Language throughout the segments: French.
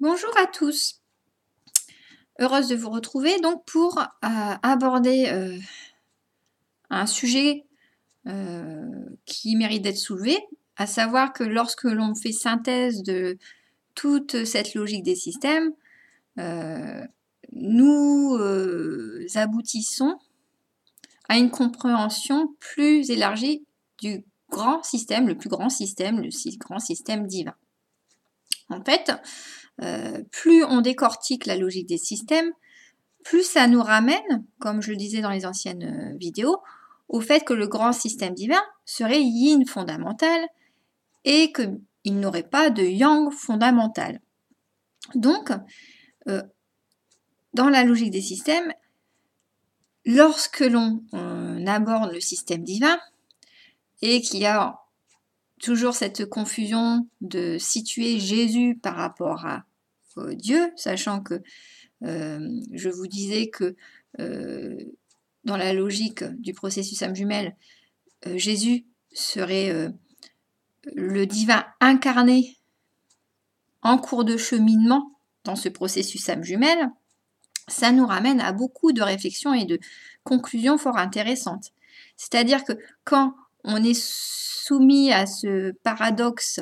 Bonjour à tous. Heureuse de vous retrouver donc pour euh, aborder euh, un sujet euh, qui mérite d'être soulevé, à savoir que lorsque l'on fait synthèse de toute cette logique des systèmes, nous aboutissons à une compréhension plus élargie du grand système, le plus grand système, le grand système divin. En fait, euh, plus on décortique la logique des systèmes, plus ça nous ramène, comme je le disais dans les anciennes euh, vidéos, au fait que le grand système divin serait yin fondamental et qu'il n'aurait pas de yang fondamental. Donc, euh, dans la logique des systèmes, lorsque l'on aborde le système divin et qu'il y a toujours cette confusion de situer Jésus par rapport à euh, Dieu, sachant que euh, je vous disais que euh, dans la logique du processus âme jumelle, Jésus serait le divin incarné en cours de cheminement dans ce processus âme jumelle, ça nous ramène à beaucoup de réflexions et de conclusions fort intéressantes. C'est-à-dire que quand on est soumis à ce paradoxe,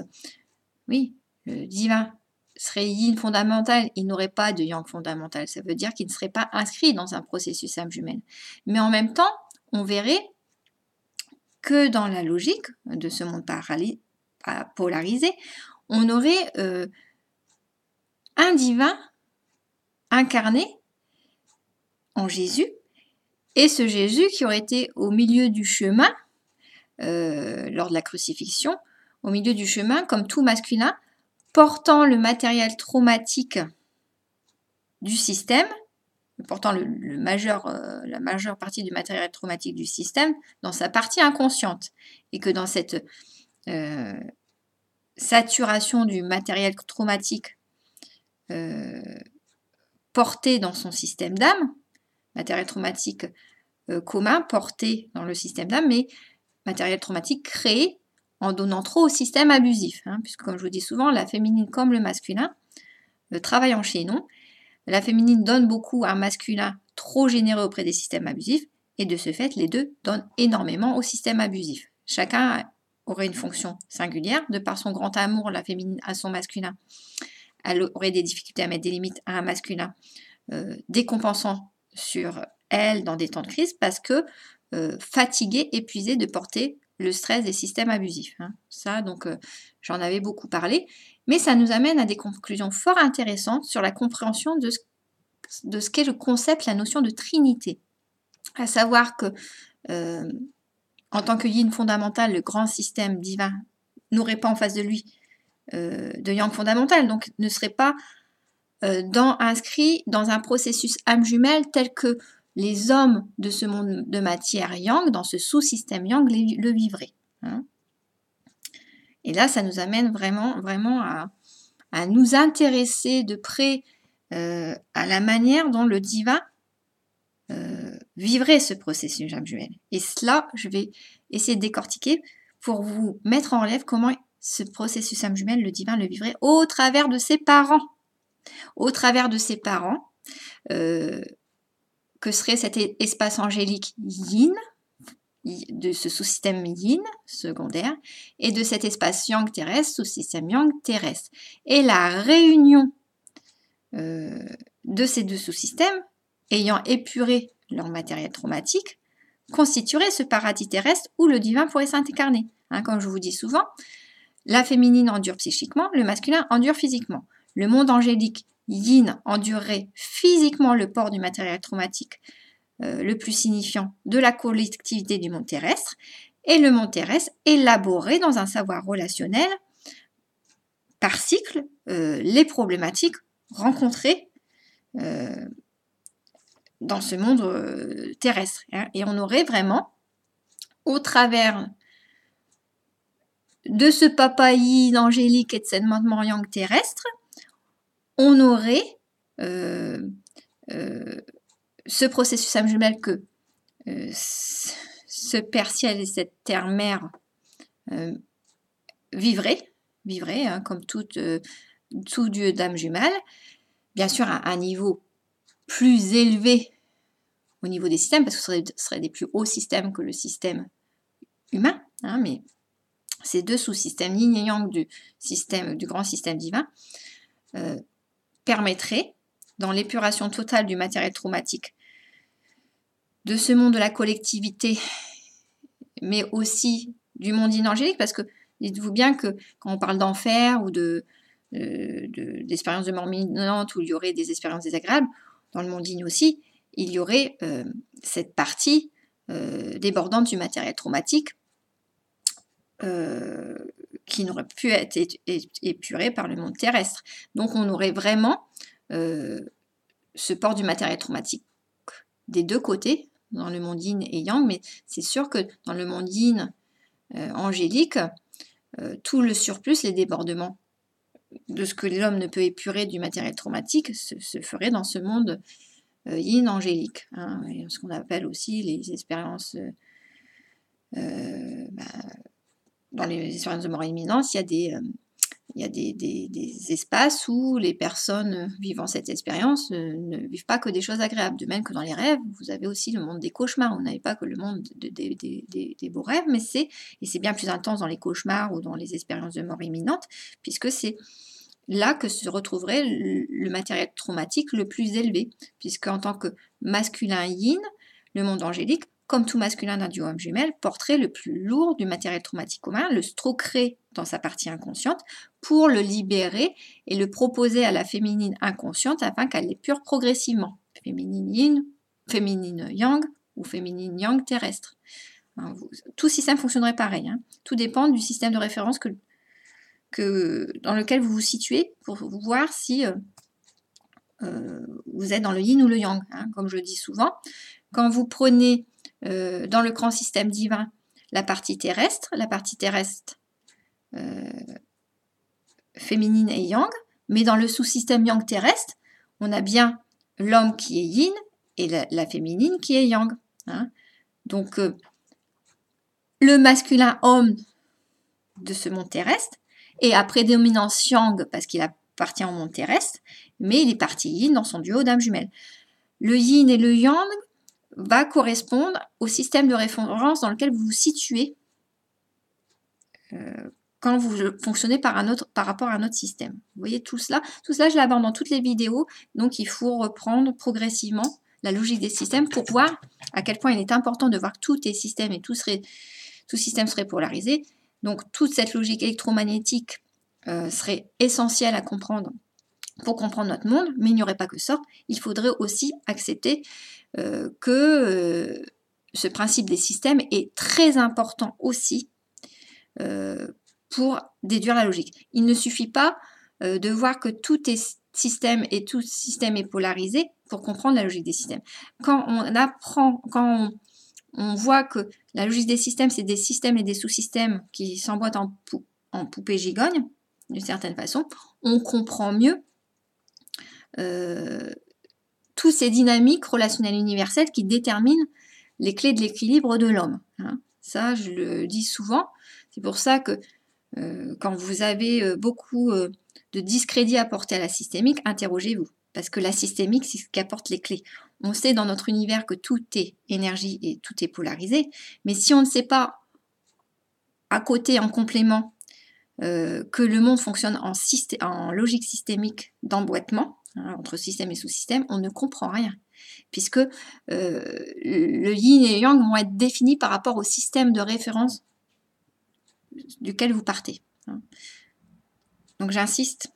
oui, le divin serait yin fondamental, il n'aurait pas de yang fondamental. Ça veut dire qu'il ne serait pas inscrit dans un processus âme jumelle. Mais en même temps, on verrait que dans la logique de ce monde polarisé, on aurait euh, un divin incarné en Jésus, et ce Jésus qui aurait été au milieu du chemin, euh, lors de la crucifixion, au milieu du chemin, comme tout masculin, portant le matériel traumatique du système, portant le, majeur, euh, la majeure partie du matériel traumatique du système dans sa partie inconsciente, et que dans cette euh, saturation du matériel traumatique euh, porté dans son système d'âme, matériel traumatique commun porté dans le système d'âme, mais matériel traumatique créé en donnant trop au système abusif, hein, puisque comme je vous dis souvent, la féminine comme le masculin le euh, travail en chaînon. La féminine donne beaucoup à un masculin trop généreux auprès des systèmes abusifs, et de ce fait, les deux donnent énormément au système abusif. Chacun aurait une fonction singulière, de par son grand amour, la féminine à son masculin. Elle aurait des difficultés à mettre des limites à un masculin, euh, décompensant sur elle dans des temps de crise, parce que euh, fatiguée, épuisée de porter le stress des systèmes abusifs. Hein. Ça, donc, euh, j'en avais beaucoup parlé. Mais ça nous amène à des conclusions fort intéressantes sur la compréhension de ce, qu'est le concept, la notion de trinité. À savoir que, euh, en tant que yin fondamental, le grand système divin n'aurait pas en face de lui euh, de yang fondamental, donc ne serait pas inscrit dans un processus âme jumelle tel que les hommes de ce monde de matière yang, dans ce sous-système yang, le vivraient. Hein. Et là, ça nous amène vraiment, vraiment à, nous intéresser de près euh, à la manière dont le divin euh, vivrait ce processus âme-jumelle. Et cela, je vais essayer de décortiquer pour vous mettre en relève comment ce processus âme jumelle, le divin le vivrait au travers de ses parents. Au travers de ses parents, euh, que serait cet espace angélique yin, de ce sous-système yin secondaire, et de cet espace yang terrestre, sous-système yang terrestre. Et la réunion euh, de ces deux sous-systèmes, ayant épuré leur matériel traumatique, constituerait ce paradis terrestre où le divin pourrait s'incarner. Hein, comme je vous dis souvent, la féminine endure psychiquement, le masculin endure physiquement. Le monde angélique yin endurerait physiquement le port du matériel traumatique euh, le plus signifiant de la collectivité du monde terrestre, et le monde terrestre élaborerait dans un savoir relationnel par cycle euh, les problématiques rencontrées euh, dans ce monde terrestre. Hein. et on aurait vraiment, au travers de ce papa d'angélique angélique et de cette maman yang terrestre, on aurait euh, euh, ce processus âme jumelle que euh, ce père ciel et cette terre mère vivraient, vivraient hein, comme tout, dieu d'âme jumelle, bien sûr à un niveau plus élevé au niveau des systèmes, parce que ce serait, des plus hauts systèmes que le système humain, hein, mais ces deux sous-systèmes yin du système du grand système divin, permettrait, dans l'épuration totale du matériel traumatique, de ce monde de la collectivité, mais aussi du monde inangélique, parce que dites-vous bien que quand on parle d'enfer ou euh, de, d'expériences de, mort imminente où il y aurait des expériences désagréables, dans le monde in aussi, il y aurait euh, cette partie euh, débordante du matériel traumatique qui n'aurait pu être épuré par le monde terrestre. Donc on aurait vraiment euh, ce port du matériel traumatique des deux côtés, dans le monde yin et yang, mais c'est sûr que dans le monde yin euh, angélique, euh, tout le surplus, les débordements de ce que l'homme ne peut épurer du matériel traumatique se, ferait dans ce monde yin angélique, hein, ce qu'on appelle aussi les expériences bah, dans les expériences de mort imminente, il y a des, euh, il des, espaces où les personnes vivant cette expérience euh, ne vivent pas que des choses agréables. De même que dans les rêves, vous avez aussi le monde des cauchemars. Vous n'avez pas que le monde de, des beaux rêves, mais c'est, et c'est bien plus intense dans les cauchemars ou dans les expériences de mort imminente, puisque c'est là que se retrouverait le, le matériel traumatique le plus élevé, puisque en tant que masculin yin, le monde angélique comme tout masculin d'un duo homme jumel, porterait le plus lourd du matériel traumatique commun, le stroquerait dans sa partie inconsciente pour le libérer et le proposer à la féminine inconsciente afin qu'elle l'épure progressivement. Féminine yin, féminine yang ou féminine yang terrestre. Hein, tout système fonctionnerait pareil. Hein. Tout dépend du système de référence que, que, dans lequel vous vous situez pour voir si euh, euh, vous êtes dans le yin ou le yang. Hein, comme je dis souvent, quand vous prenez euh, dans le grand système divin la partie terrestre, la partie terrestre euh, féminine et yang, mais dans le sous-système yang terrestre, on a bien l'homme qui est yin et la, féminine qui est yang. Hein. Donc euh, le masculin homme de ce monde terrestre est à prédominance yang parce qu'il appartient au monde terrestre, mais il est parti yin dans son duo d'âme jumelles. Le yin et le yang va correspondre au système de référence dans lequel vous vous situez euh, quand vous fonctionnez par, un autre, par rapport à un autre système. Vous voyez tout cela Tout cela, je l'aborde dans toutes les vidéos, donc il faut reprendre progressivement la logique des systèmes pour voir à quel point il est important de voir tous les systèmes et tout, système serait polarisé. Donc toute cette logique électromagnétique euh, serait essentielle à comprendre pour comprendre notre monde, mais il n'y aurait pas que ça. Il faudrait aussi accepter euh, que euh, ce principe des systèmes est très important aussi euh, pour déduire la logique. Il ne suffit pas de voir que tout est système et tout système est polarisé pour comprendre la logique des systèmes. Quand on apprend, quand on, voit que la logique des systèmes, c'est des systèmes et des sous-systèmes qui s'emboîtent en, en poupée gigogne, d'une certaine façon, on comprend mieux euh, toutes ces dynamiques relationnelles universelles qui déterminent les clés de l'équilibre de l'homme. Hein. Ça, je le dis souvent. C'est pour ça que euh, quand vous avez euh, beaucoup de discrédit apporté à la systémique, interrogez-vous. Parce que la systémique, c'est ce qui apporte les clés. On sait dans notre univers que tout est énergie et tout est polarisé. Mais si on ne sait pas à côté, en complément, que le monde fonctionne en logique systémique d'emboîtement, Hein, entre système et sous-système, on ne comprend rien, puisque euh, le yin et le yang vont être définis par rapport au système de référence duquel vous partez. Hein. Donc j'insiste,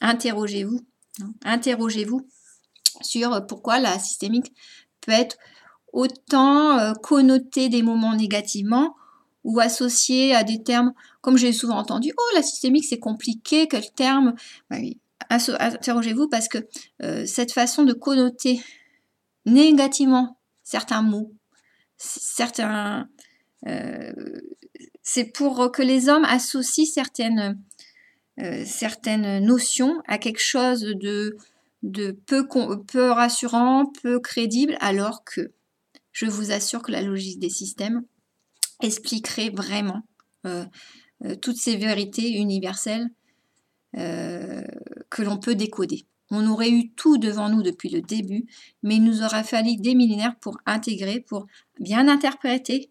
interrogez-vous, hein. interrogez-vous sur pourquoi la systémique peut être autant euh, connotée des moments négativement ou associée à des termes, comme j'ai souvent entendu, oh la systémique c'est compliqué, quel terme bah interrogez-vous parce que euh, cette façon de connoter négativement certains mots, certains, euh, c'est pour que les hommes associent certaines, euh, certaines notions à quelque chose de, de peu, rassurant, peu crédible, alors que je vous assure que la logique des systèmes expliquerait vraiment toutes ces vérités universelles que l'on peut décoder. On aurait eu tout devant nous depuis le début, mais il nous aura fallu des millénaires pour intégrer, pour bien interpréter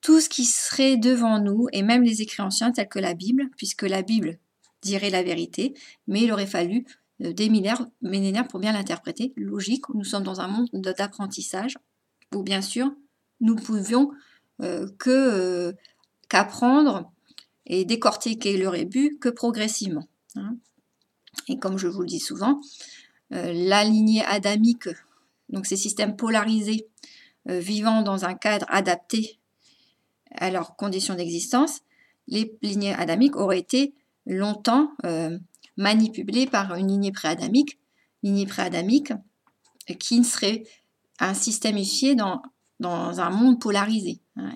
tout ce qui serait devant nous, et même les écrits anciens tels que la Bible, puisque la Bible dirait la vérité, mais il aurait fallu euh, des millénaires, pour bien l'interpréter. Logique, nous sommes dans un monde d'apprentissage, où bien sûr, nous pouvions euh, que euh, qu'apprendre et décortiquer le rébut que progressivement. Hein. Et comme je vous le dis souvent, euh, la lignée adamique, donc ces systèmes polarisés euh, vivant dans un cadre adapté à leurs conditions d'existence, les lignées adamiques auraient été longtemps euh, manipulées par une lignée pré préadamique, lignée pré-adamique qui serait un système dans, dans un monde polarisé. Hein,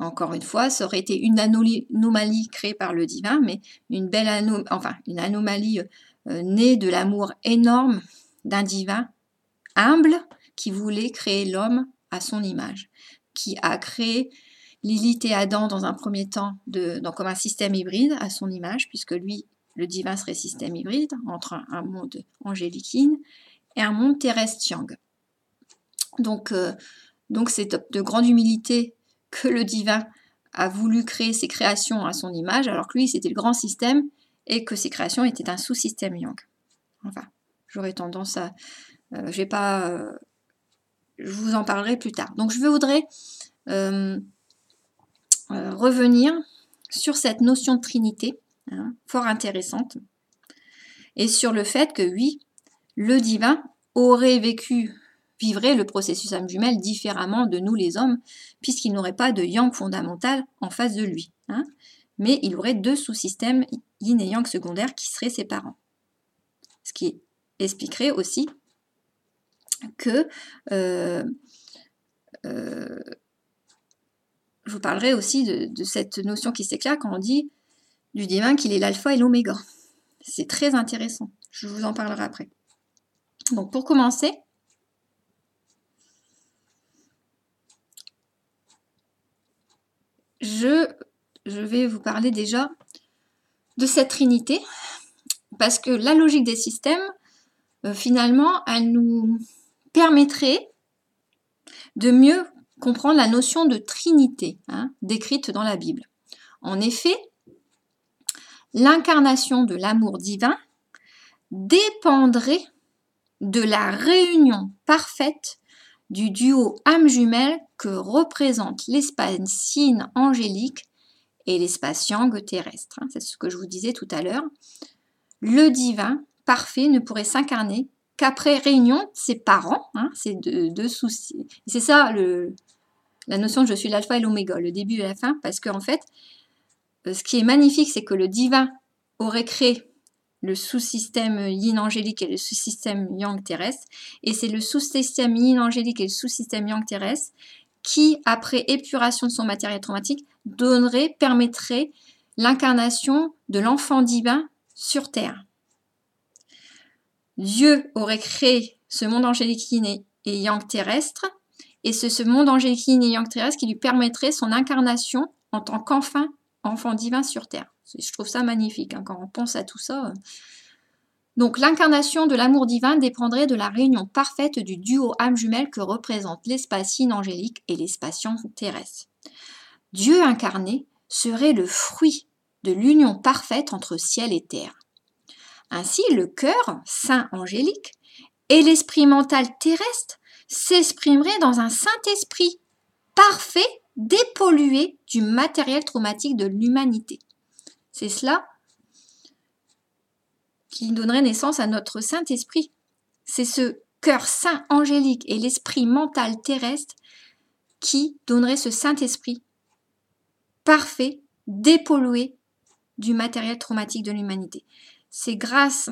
encore une fois, ça aurait été une anomalie créée par le divin, mais une belle anomalie, enfin, une anomalie euh, née de l'amour énorme d'un divin humble qui voulait créer l'homme à son image, qui a créé Lilith et Adam dans un premier temps comme un système hybride à son image, puisque lui, le divin serait système hybride entre un, monde angélique et un monde terrestre Donc, euh, donc c'est de grande humilité que le divin a voulu créer ses créations à son image, alors que lui, c'était le grand système et que ses créations étaient un sous-système Yang. Enfin, j'aurais tendance à... Euh, je j'ai pas... Euh, je vous en parlerai plus tard. Donc je voudrais euh, revenir sur cette notion de trinité, hein, fort intéressante, et sur le fait que oui, le divin aurait vécu vivrait le processus âme jumelle différemment de nous les hommes, puisqu'il n'aurait pas de yang fondamental en face de lui. Hein. mais il aurait deux sous-systèmes yin et yang secondaires qui seraient ses parents. Ce qui expliquerait aussi que euh, euh, je vous parlerai aussi de, de cette notion qui s'éclaire quand on dit du divin qu'il est l'alpha et l'oméga. C'est très intéressant. Je vous en parlerai après. Donc pour commencer, je, vais vous parler déjà de cette trinité, parce que la logique des systèmes, euh, finalement, elle nous permettrait de mieux comprendre la notion de trinité hein, décrite dans la Bible. En effet, l'incarnation de l'amour divin dépendrait de la réunion parfaite du duo âme jumelle que représente l'espace signe angélique et l'espace yang terrestre. Hein. C'est ce que je vous disais tout à l'heure. Le divin parfait ne pourrait s'incarner qu'après réunion de ses parents, hein. C'est de deux, C'est ça la notion de je suis l'alpha et l'oméga, le début et la fin, parce qu'en en fait, euh, ce qui est magnifique, c'est que le divin aurait créé le sous-système yin angélique et le sous-système yang terrestre. Et c'est le sous-système yin angélique et le sous-système yang terrestre qui, après épuration de son matériel traumatique, donnerait, permettrait l'incarnation de l'enfant divin sur Terre. Dieu aurait créé ce monde angélique yin et, yang terrestre, et c'est ce monde angélique yin et yang terrestre qui lui permettrait son incarnation en tant qu'enfant enfant divin sur terre. Je trouve ça magnifique hein, quand on pense à tout ça. Euh. Donc l'incarnation de l'amour divin dépendrait de la réunion parfaite du duo âme jumelle que représentent l'espace inangélique et l'espace terrestre. Dieu incarné serait le fruit de l'union parfaite entre ciel et terre. Ainsi, le cœur, saint angélique, et l'esprit mental terrestre s'exprimerait dans un Saint-Esprit parfait dépollué du matériel traumatique de l'humanité. C'est cela qui donnerait naissance à notre Saint-Esprit. C'est ce cœur saint angélique et l'esprit mental terrestre qui donnerait ce Saint-Esprit parfait, dépollué du matériel traumatique de l'humanité. C'est grâce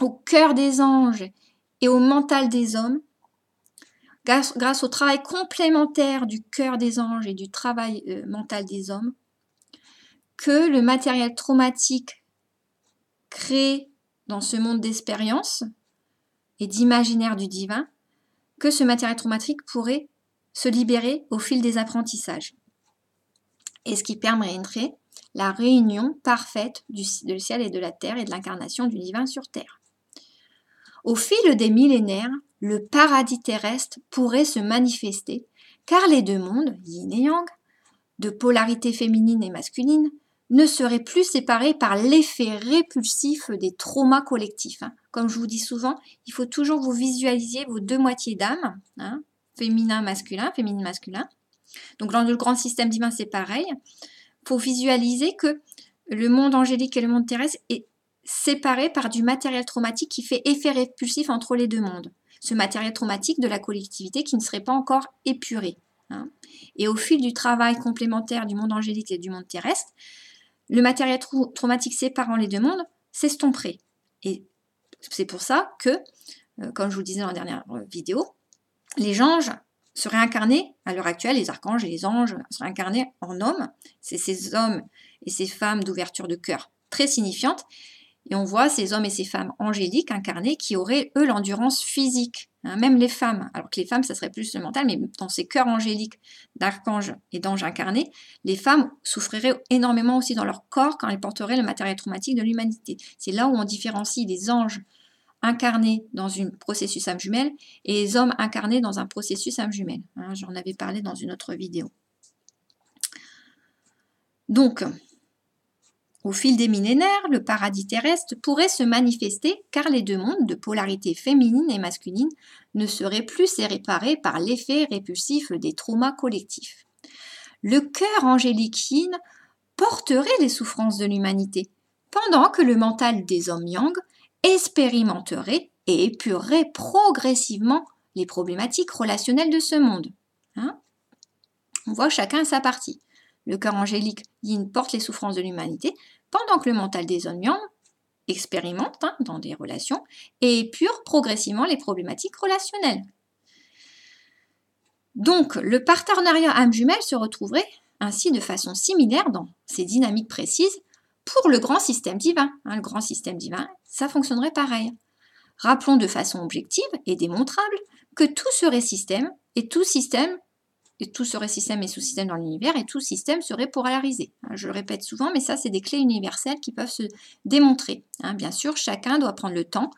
au cœur des anges et au mental des hommes grâce, au travail complémentaire du cœur des anges et du travail euh, mental des hommes, que le matériel traumatique créé dans ce monde d'expérience et d'imaginaire du divin, que ce matériel traumatique pourrait se libérer au fil des apprentissages. Et ce qui permettrait la réunion parfaite du ciel et de la terre et de l'incarnation du divin sur terre. Au fil des millénaires, le paradis terrestre pourrait se manifester, car les deux mondes, yin et yang, de polarité féminine et masculine, ne seraient plus séparés par l'effet répulsif des traumas collectifs. Hein. Comme je vous dis souvent, il faut toujours vous visualiser vos deux moitiés d'âme, hein, féminin, masculin, féminin masculin. Donc dans le grand système divin, c'est pareil. pour visualiser que le monde angélique et le monde terrestre est séparé par du matériel traumatique qui fait effet répulsif entre les deux mondes ce matériel traumatique de la collectivité qui ne serait pas encore épuré. Hein. Et au fil du travail complémentaire du monde angélique et du monde terrestre, le matériel traumatique séparant les deux mondes s'estomperait. Et c'est pour ça que, euh, comme je vous disais dans la dernière euh, vidéo, les anges seraient incarnés, à l'heure actuelle, les archanges et les anges seraient incarnés en hommes. C'est ces hommes et ces femmes d'ouverture de cœur très signifiante et on voit ces hommes et ces femmes angéliques incarnés qui auraient, eux, l'endurance physique, hein, même les femmes. Alors que les femmes, ça serait plus le mental, mais dans ces cœurs angéliques d'archanges et d'anges incarnés, les femmes souffriraient énormément aussi dans leur corps quand elles porteraient le matériel traumatique de l'humanité. C'est là où on différencie les anges incarnés dans un processus âme jumelle et les hommes incarnés dans un processus âme jumelle. Hein. J'en avais parlé dans une autre vidéo. Donc, au fil des millénaires, le paradis terrestre pourrait se manifester car les deux mondes de polarité féminine et masculine ne seraient plus séparés par l'effet répulsif des traumas collectifs. Le cœur yin porterait les souffrances de l'humanité, pendant que le mental des hommes yang expérimenterait et épurerait progressivement les problématiques relationnelles de ce monde. Hein On voit chacun sa partie le cœur angélique Yin porte les souffrances de l'humanité, pendant que le mental des oignons expérimente hein, dans des relations et épure progressivement les problématiques relationnelles. Donc, le partenariat âme jumelle se retrouverait ainsi de façon similaire dans ces dynamiques précises pour le grand système divin. Hein, le grand système divin, ça fonctionnerait pareil. Rappelons de façon objective et démontrable que tout serait système et tout système et tout serait système et sous-système dans l'univers, et tout système serait polarisé. Hein, je le répète souvent, mais ça, c'est des clés universelles qui peuvent se démontrer. Hein, bien sûr, chacun doit prendre le temps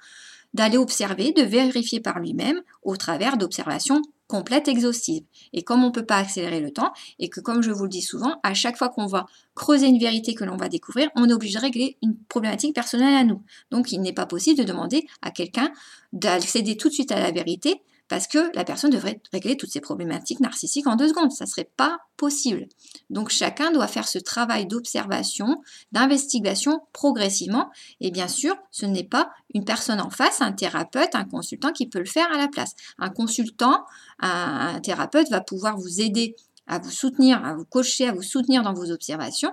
d'aller observer, de vérifier par lui-même au travers d'observations complètes, exhaustives. Et comme on ne peut pas accélérer le temps, et que comme je vous le dis souvent, à chaque fois qu'on va creuser une vérité que l'on va découvrir, on est obligé de régler une problématique personnelle à nous. Donc il n'est pas possible de demander à quelqu'un d'accéder tout de suite à la vérité, parce que la personne devrait régler toutes ses problématiques narcissiques en deux secondes. Ça ne serait pas possible. Donc chacun doit faire ce travail d'observation, d'investigation progressivement. Et bien sûr, ce n'est pas une personne en face, un thérapeute, un consultant qui peut le faire à la place. Un consultant, un thérapeute va pouvoir vous aider à vous soutenir, à vous cocher, à vous soutenir dans vos observations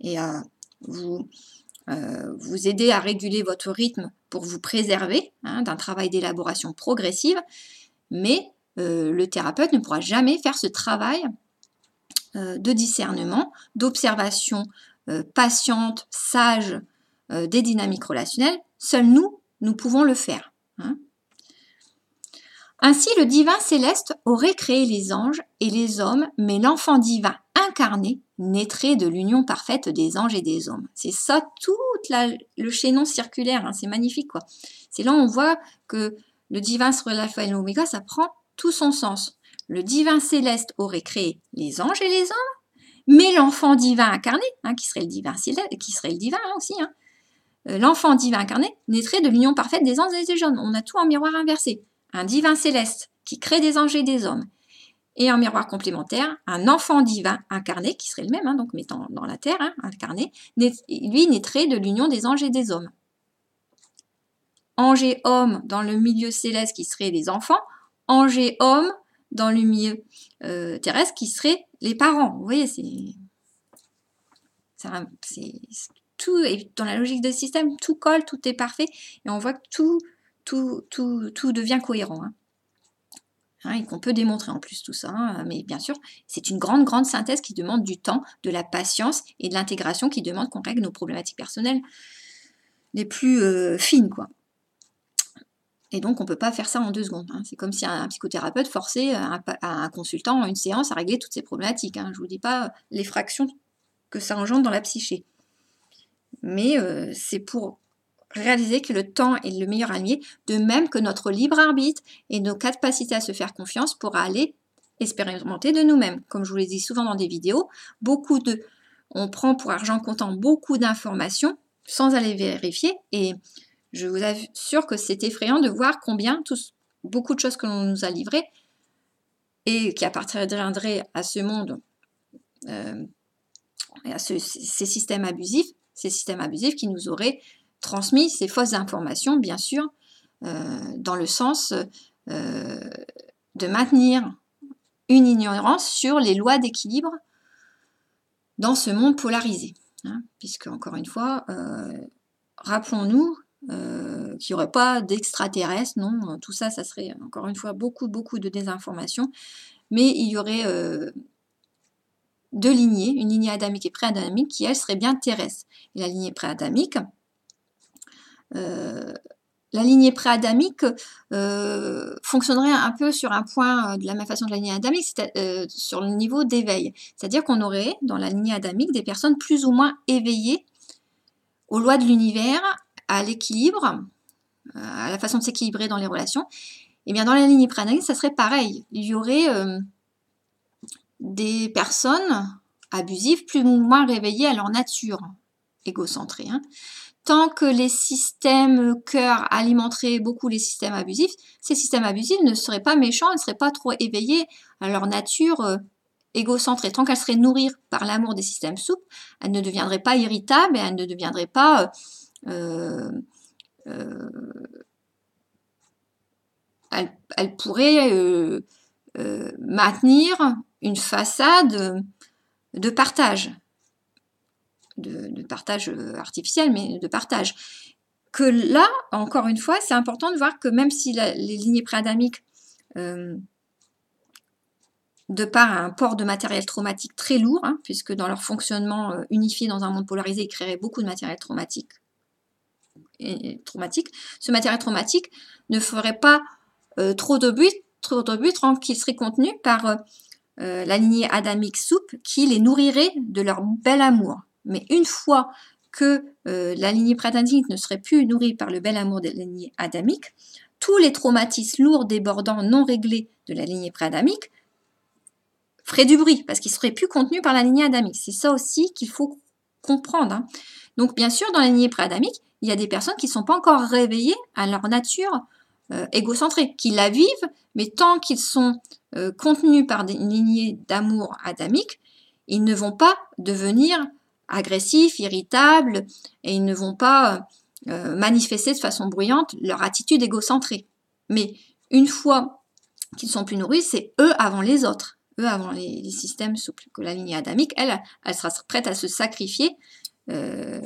et à vous, euh, aider à réguler votre rythme pour vous préserver hein, d'un travail d'élaboration progressive mais euh, le thérapeute ne pourra jamais faire ce travail euh, de discernement, d'observation euh, patiente, sage des dynamiques relationnelles. Seuls nous, nous pouvons le faire. Hein. Ainsi, le divin céleste aurait créé les anges et les hommes, mais l'enfant divin incarné naîtrait de l'union parfaite des anges et des hommes. C'est ça tout le chaînon circulaire, hein, c'est magnifique quoi. C'est là où on voit que le divin sur l'alpha et l'oméga, ça prend tout son sens. Le divin céleste aurait créé les anges et les hommes, mais l'enfant divin incarné, hein, qui serait le divin céleste, qui serait le divin hein, aussi, hein, euh, l'enfant divin incarné naîtrait de l'union parfaite des anges et des hommes. On a tout en miroir inversé. Un divin céleste qui crée des anges et des hommes. Et en miroir complémentaire, un enfant divin incarné, qui serait le même, donc mettant dans la terre, incarné, lui naîtrait de l'union des anges et des hommes. Angers homme dans le milieu céleste qui seraient les enfants, Angers homme dans le milieu euh, terrestre qui seraient les parents. Vous voyez, c'est tout et dans la logique de système, tout colle, tout est parfait et on voit que tout tout tout, devient cohérent. Hein. Hein, et qu'on peut démontrer en plus tout ça. Hein, mais bien sûr, c'est une grande, grande synthèse qui demande du temps, de la patience et de l'intégration qui demande qu'on règle nos problématiques personnelles les plus euh, fines, quoi. Et donc, on ne peut pas faire ça en deux secondes. Hein. C'est comme si un, psychothérapeute forçait euh, un, consultant consultant, une séance, à régler toutes ces problématiques. Hein. Je ne vous dis pas euh, les fractions que ça engendre dans la psyché. Mais euh, c'est pour réaliser que le temps est le meilleur allié, de même que notre libre arbitre et nos capacités à se faire confiance pour aller expérimenter de nous-mêmes. Comme je vous l'ai dit souvent dans des vidéos, beaucoup de, on prend pour argent comptant beaucoup d'informations sans aller vérifier et je vous assure que c'est effrayant de voir combien tous, beaucoup de choses que l'on nous a livrées et qui appartiendraient à ce monde, euh, à ces systèmes abusifs, ces systèmes abusifs qui nous auraient transmis ces fausses informations, bien sûr, euh, dans le sens euh, de maintenir une ignorance sur les lois d'équilibre dans ce monde polarisé. Hein, puisque, encore une fois, rappelons-nous qui euh, qu'il n'y aurait pas d'extraterrestres, non, euh, tout ça, ça serait encore une fois beaucoup, beaucoup de désinformation, mais il y aurait euh, deux lignées, une lignée adamique et pré-adamique, qui elle serait bien terrestre. Et la lignée pré-adamique, la lignée préadamique fonctionnerait un peu sur un point de la même façon que la lignée adamique, c'est-à-dire sur le niveau d'éveil. C'est-à-dire qu'on aurait dans la lignée adamique des personnes plus ou moins éveillées aux lois de l'univers, à l'équilibre, euh, à la façon de s'équilibrer dans les relations, et eh bien dans la ligne pranique, ça serait pareil. Il y aurait euh, des personnes abusives plus ou moins réveillées à leur nature, égocentrée. Hein. Tant que les systèmes cœur alimenteraient beaucoup les systèmes abusifs, ces systèmes abusifs ne seraient pas méchants, ne seraient pas trop éveillés à leur nature euh, égocentrée. Tant qu'elles seraient nourries par l'amour des systèmes souples, elles ne deviendraient pas irritables et elles ne deviendraient pas... Euh, euh, elle, pourrait euh, maintenir une façade de partage, de, partage artificiel, mais de partage. Que là, encore une fois, c'est important de voir que même si les lignées préadamiques, de par un port de matériel traumatique très lourd, hein, puisque dans leur fonctionnement unifié dans un monde polarisé, ils créeraient beaucoup de matériel traumatique traumatique, ce matériel traumatique ne ferait pas euh, trop de but, trop de but, qu'il serait contenu par euh, euh, la lignée adamique soupe qui les nourrirait de leur bel amour. Mais une fois que la lignée prétendite ne serait plus nourrie par le bel amour de la lignée adamique, tous les traumatismes lourds, débordants, non réglés de la lignée préadamique feraient du bruit parce qu'ils seraient plus contenus par la lignée adamique. C'est ça aussi qu'il faut comprendre. Hein. Donc bien sûr, dans la lignée préadamique, il y a des personnes qui ne sont pas encore réveillées à leur nature euh, égocentrée, qui la vivent, mais tant qu'ils sont euh, contenus par des lignées d'amour adamique, ils ne vont pas devenir agressifs, irritables, et ils ne vont pas euh, manifester de façon bruyante leur attitude égocentrée. Mais une fois qu'ils sont plus nourris, c'est eux avant les autres, eux avant les, systèmes souples. Que la lignée adamique, elle, elle sera prête à se sacrifier euh,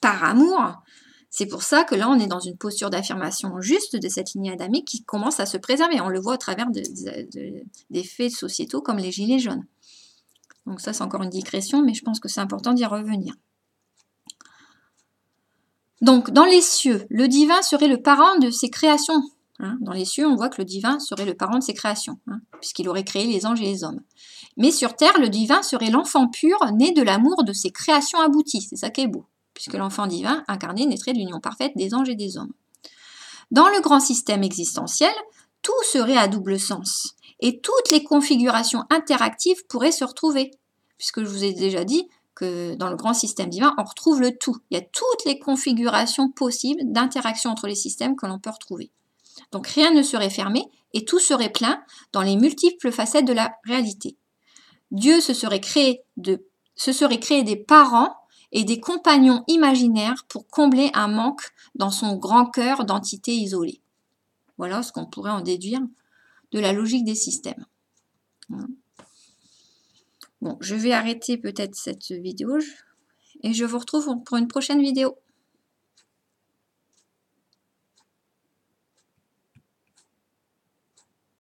par amour. C'est pour ça que là, on est dans une posture d'affirmation juste de cette lignée adamique qui commence à se préserver. On le voit à travers des faits sociétaux comme les gilets jaunes. Donc ça, c'est encore une digression, mais je pense que c'est important d'y revenir. Donc, dans les cieux, le divin serait le parent de ses créations. Hein, dans les cieux, on voit que le divin serait le parent de ses créations, hein, puisqu'il aurait créé les anges et les hommes. Mais sur terre, le divin serait l'enfant pur, né de l'amour de ses créations abouties. C'est ça qui est beau puisque l'enfant divin incarné naîtrait de l'union parfaite des anges et des hommes. Dans le grand système existentiel, tout serait à double sens, et toutes les configurations interactives pourraient se retrouver, puisque je vous ai déjà dit que dans le grand système divin, on retrouve le tout. Il y a toutes les configurations possibles d'interaction entre les systèmes que l'on peut retrouver. Donc rien ne serait fermé et tout serait plein dans les multiples facettes de la réalité. Dieu se serait créé, de, se serait créé des parents et des compagnons imaginaires pour combler un manque dans son grand cœur d'entité isolée. Voilà ce qu'on pourrait en déduire de la logique des systèmes. Hein. Bon, je vais arrêter peut-être cette vidéo et je vous retrouve pour une prochaine vidéo.